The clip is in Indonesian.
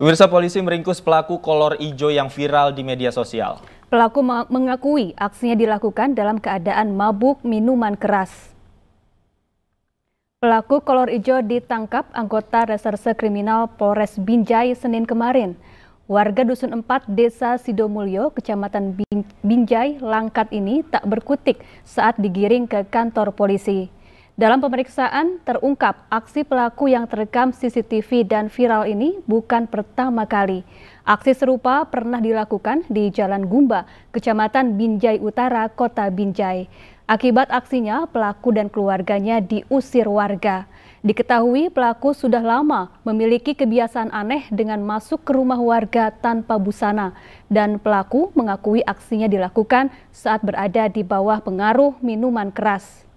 Pemirsa polisi meringkus pelaku kolor ijo yang viral di media sosial. Pelaku mengakui aksinya dilakukan dalam keadaan mabuk minuman keras. Pelaku kolor ijo ditangkap anggota Reserse Kriminal Polres Binjai Senin kemarin. Warga Dusun 4 Desa Sidomulyo, Kecamatan Binjai, Langkat ini tak berkutik saat digiring ke kantor polisi. Dalam pemeriksaan terungkap aksi pelaku yang terekam CCTV dan viral ini bukan pertama kali. Aksi serupa pernah dilakukan di Jalan Gumba, Kecamatan Binjai Utara, Kota Binjai. Akibat aksinya, pelaku dan keluarganya diusir warga. Diketahui pelaku sudah lama memiliki kebiasaan aneh dengan masuk ke rumah warga tanpa busana dan pelaku mengakui aksinya dilakukan saat berada di bawah pengaruh minuman keras.